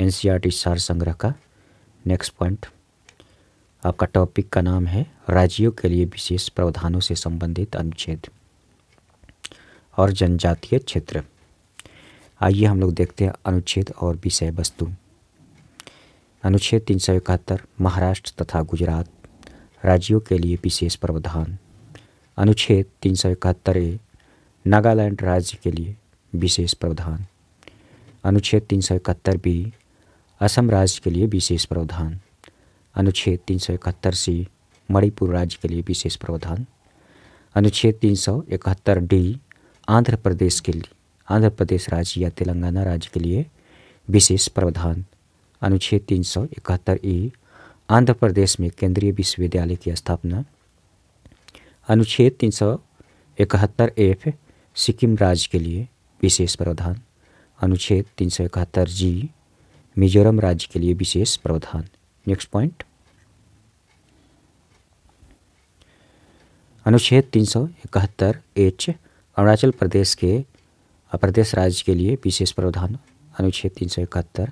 N C R T सार संग्रह का नेक्स्ट पॉइंट आपका टॉपिक का नाम है राज्यों के लिए विशेष प्रावधानों से संबंधित अनुच्छेद और जनजातीय क्षेत्र आइए हम लोग देखते हैं अनुच्छेद और विषय वस्तु अनुच्छेद तीन सौ इकहत्तर महाराष्ट्र तथा गुजरात राज्यों के लिए विशेष प्रावधान अनुच्छेद तीन सौ इकहत्तर ए नागालैंड राज्य के लिए विशेष प्रावधान अनुच्छेद तीन सौ इकहत्तर बी असम राज्य के लिए विशेष प्रावधान अनुच्छेद तीन सौ इकहत्तर सी मणिपुर राज्य के लिए विशेष प्रावधान अनुच्छेद तीन सौ इकहत्तर डी आंध्र प्रदेश के लिए आंध्र प्रदेश राज्य या तेलंगाना राज्य के लिए विशेष प्रावधान अनुच्छेद तीन सौ इकहत्तर ई आंध्र प्रदेश में केंद्रीय विश्वविद्यालय की स्थापना अनुच्छेद तीन सौ इकहत्तर एफ सिक्किम राज्य के लिए विशेष प्रावधान अनुच्छेद तीन सौ इकहत्तर जी मिजोरम राज्य के लिए विशेष प्रावधान नेक्स्ट पॉइंट अनुच्छेद तीन सौ इकहत्तर एच अरुणाचल प्रदेश के प्रदेश राज्य के लिए विशेष प्रावधान अनुच्छेद तीन सौ इकहत्तर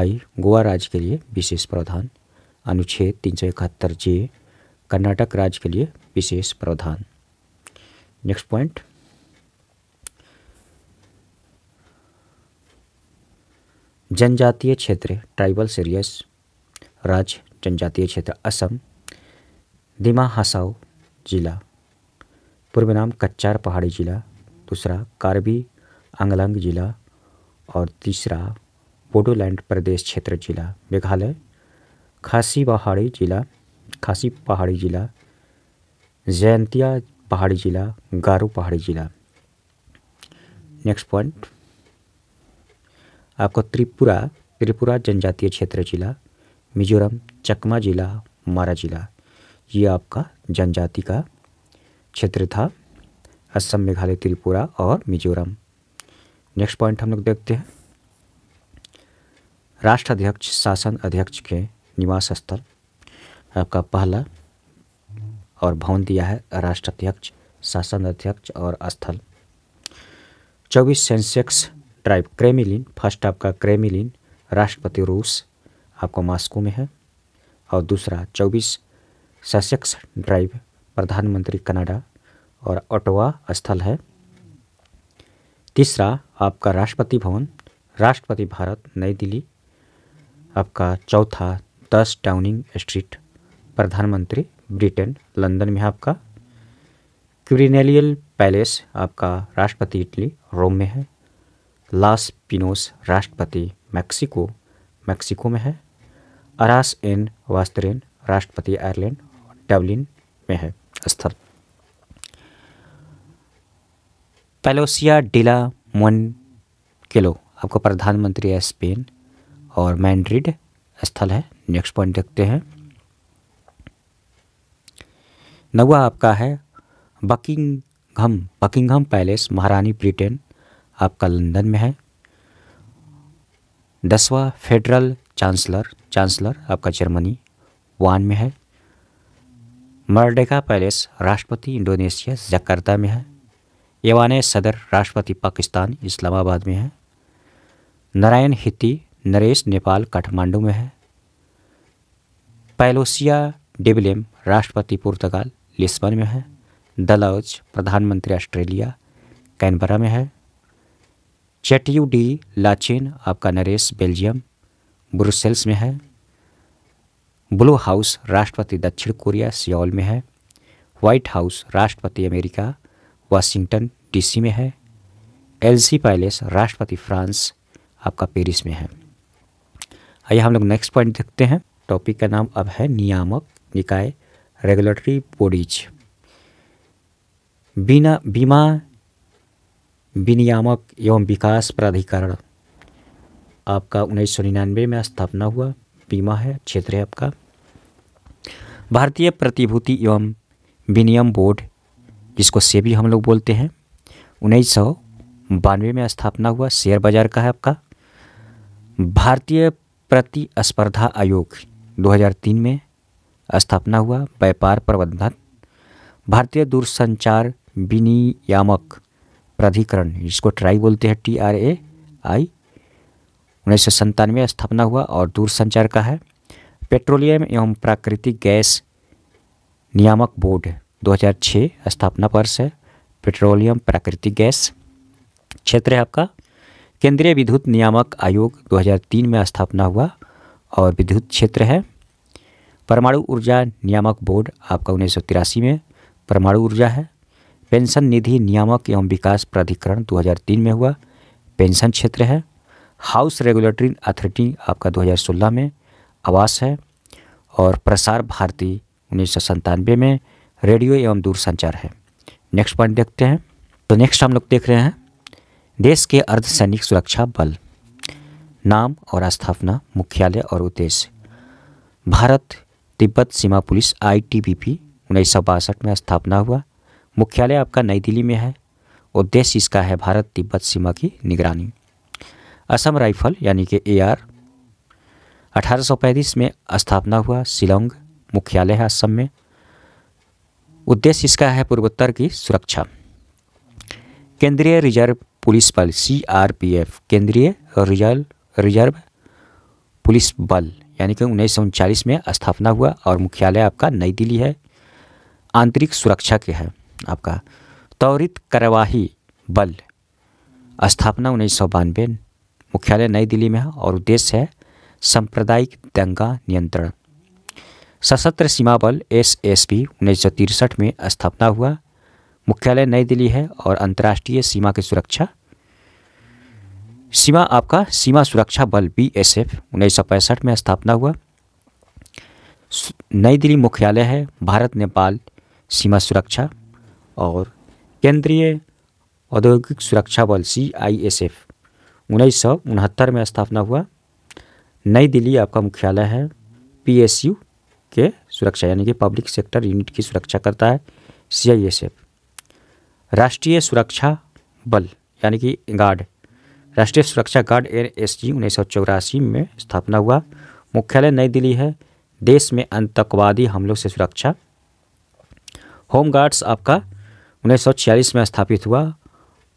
आई गोवा राज्य के लिए विशेष प्रावधान अनुच्छेद तीन सौ इकहत्तर जे कर्नाटक राज्य के लिए विशेष प्रावधान नेक्स्ट पॉइंट जनजातीय क्षेत्र ट्राइबल सीरियस राज्य जनजातीय क्षेत्र असम दिमा हसाओ जिला पूर्व नाम कच्चार पहाड़ी जिला दूसरा कार्बी अंगलंग जिला और तीसरा बोडोलैंड प्रदेश क्षेत्र जिला मेघालय खासी पहाड़ी जिला खासी पहाड़ी जिला जयंतिया पहाड़ी जिला गारो पहाड़ी जिला नेक्स्ट पॉइंट आपको त्रिपुरा त्रिपुरा जनजातीय क्षेत्र जिला मिजोरम चकमा जिला मारा जिला ये आपका जनजाति का क्षेत्र था असम मेघालय त्रिपुरा और मिजोरम नेक्स्ट पॉइंट हम लोग देखते हैं राष्ट्राध्यक्ष शासन अध्यक्ष के निवास स्थल आपका पहला और भवन दिया है राष्ट्राध्यक्ष शासन अध्यक्ष और स्थल चौबीस सेंसेक्स ट्राइब क्रेमिलिन फर्स्ट आपका क्रेमिलिन राष्ट्रपति रूस आपका मास्को में है और दूसरा चौबीस ससेक्स ड्राइव प्रधानमंत्री कनाडा और ओटवा स्थल है तीसरा आपका राष्ट्रपति भवन राष्ट्रपति भारत नई दिल्ली आपका चौथा दस टाउनिंग स्ट्रीट प्रधानमंत्री ब्रिटेन लंदन में है आपका क्यूरिनेलियल पैलेस आपका राष्ट्रपति इटली रोम में है लास पिनोस राष्ट्रपति मैक्सिको मैक्सिको में है अरास एन वास्तरेन राष्ट्रपति आयरलैंड डबलिन में है स्थल पेलोसिया डिला मोन किलो आपका प्रधानमंत्री है स्पेन और मैंड्रिड स्थल है नेक्स्ट पॉइंट देखते हैं नवा आपका है बकिंगम बकिंगम पैलेस महारानी ब्रिटेन आपका लंदन में है दसवा फेडरल चांसलर चांसलर आपका जर्मनी वान में है मर्डेका पैलेस राष्ट्रपति इंडोनेशिया जकार्ता में है एवान सदर राष्ट्रपति पाकिस्तान इस्लामाबाद में है नारायण हिती नरेश नेपाल काठमांडू में है पैलोसिया डेबलेम राष्ट्रपति पुर्तगाल लिस्बन में है दलाउज प्रधानमंत्री ऑस्ट्रेलिया कैनबरा में है चेटयू डी लाचिन आपका नरेश बेल्जियम ब्रुसेल्स में है ब्लू हाउस राष्ट्रपति दक्षिण कोरिया सियोल में है व्हाइट हाउस राष्ट्रपति अमेरिका वाशिंगटन डीसी में है एलसी पैलेस राष्ट्रपति फ्रांस आपका पेरिस में है आइए हम लोग नेक्स्ट पॉइंट देखते हैं टॉपिक का नाम अब है नियामक निकाय रेगुलेटरी बॉडीज बिना बीमा विनियामक एवं विकास प्राधिकरण आपका उन्नीस सौ निन्यानवे में स्थापना हुआ बीमा है क्षेत्र है आपका भारतीय प्रतिभूति एवं विनियम बोर्ड जिसको सेबी हम लोग बोलते हैं उन्नीस सौ बानवे में स्थापना हुआ शेयर बाजार का है आपका भारतीय प्रतिस्पर्धा आयोग 2003 में स्थापना हुआ व्यापार प्रबंधन भारतीय दूरसंचार विनियामक प्राधिकरण जिसको ट्राई बोलते हैं टी आर ए आई उन्नीस सौ संतानवे स्थापना हुआ और दूरसंचार का है पेट्रोलियम एवं प्राकृतिक गैस नियामक बोर्ड 2006 स्थापना वर्ष है पेट्रोलियम प्राकृतिक गैस क्षेत्र है आपका केंद्रीय विद्युत नियामक आयोग 2003 में स्थापना हुआ और विद्युत क्षेत्र है परमाणु ऊर्जा नियामक बोर्ड आपका उन्नीस में परमाणु ऊर्जा है पेंशन निधि नियामक एवं विकास प्राधिकरण 2003 में हुआ पेंशन क्षेत्र है हाउस रेगुलेटरी अथॉरिटी आपका 2016 में आवास है और प्रसार भारती उन्नीस में रेडियो एवं दूरसंचार है नेक्स्ट पॉइंट देखते हैं तो नेक्स्ट हम लोग देख रहे हैं देश के अर्धसैनिक सुरक्षा बल नाम और स्थापना मुख्यालय और उद्देश्य भारत तिब्बत सीमा police I T B P उन्नीस में स्थापना हुआ मुख्यालय आपका नई दिल्ली में है उद्देश्य इसका है भारत तिब्बत सीमा की निगरानी असम राइफल यानी कि ए आर में स्थापना हुआ शिलोंग मुख्यालय है असम में उद्देश्य इसका है पूर्वोत्तर की सुरक्षा केंद्रीय रिजर्व पुलिस बल सी आर पी एफ केंद्रीय रिजर्व रिजर्व पुलिस बल यानी कि उन्नीस में स्थापना हुआ और मुख्यालय आपका नई दिल्ली है आंतरिक सुरक्षा के है आपका त्वरित कार्यवाही बल स्थापना उन्नीस सौ बानवे मुख्यालय नई दिल्ली में है और उद्देश्य है सांप्रदायिक दंगा नियंत्रण सशस्त्र सीमा बल एस एस पी उन्नीस सौ तिरसठ में स्थापना हुआ मुख्यालय नई दिल्ली है और अंतर्राष्ट्रीय सीमा की सुरक्षा सीमा आपका सीमा सुरक्षा बल बी एस एफ उन्नीस सौ पैंसठ में स्थापना हुआ नई दिल्ली मुख्यालय है भारत नेपाल सीमा सुरक्षा और केंद्रीय औद्योगिक सुरक्षा बल सी आई एस एफ उन्नीस सौ उनहत्तर में स्थापना हुआ नई दिल्ली आपका मुख्यालय है पी एस यू के सुरक्षा यानी कि पब्लिक सेक्टर यूनिट की सुरक्षा करता है सी आई एस एफ राष्ट्रीय सुरक्षा बल यानी कि गार्ड राष्ट्रीय सुरक्षा गार्ड एन एस जी उन्नीस सौ चौरासी में स्थापना हुआ मुख्यालय नई दिल्ली है देश में आतंकवादी हमलों से सुरक्षा होमगार्ड्स आपका उन्नीस में स्थापित हुआ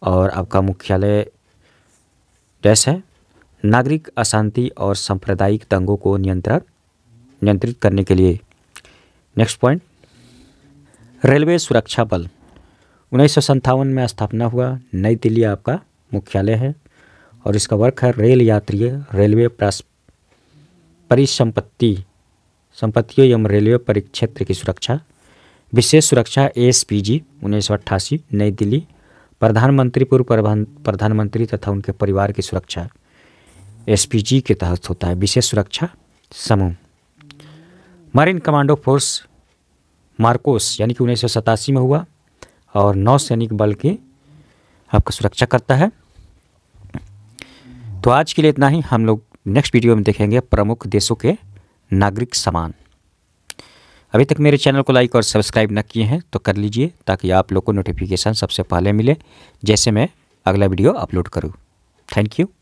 और आपका मुख्यालय डैश है नागरिक अशांति और सांप्रदायिक दंगों को नियंत्रण नियंत्रित करने के लिए नेक्स्ट पॉइंट रेलवे सुरक्षा बल उन्नीस में स्थापना हुआ नई दिल्ली आपका मुख्यालय है और इसका वर्क है रेल यात्री रेलवे परिसंपत्ति संपत्तियों एवं रेलवे परिक्षेत्र की सुरक्षा विशेष सुरक्षा एस पी जी उन्नीस सौ अट्ठासी नई दिल्ली प्रधानमंत्री पूर्व प्रधानमंत्री तथा उनके परिवार की सुरक्षा एस पी जी के तहत होता है विशेष सुरक्षा समूह मरीन कमांडो फोर्स मार्कोस यानी कि उन्नीस सौ सतासी में हुआ और नौ सैनिक बल की आपका सुरक्षा करता है तो आज के लिए इतना ही हम लोग नेक्स्ट वीडियो में देखेंगे प्रमुख देशों के नागरिक समान अभी तक मेरे चैनल को लाइक और सब्सक्राइब न किए हैं तो कर लीजिए ताकि आप लोग को नोटिफिकेशन सबसे पहले मिले जैसे मैं अगला वीडियो अपलोड करूँ थैंक यू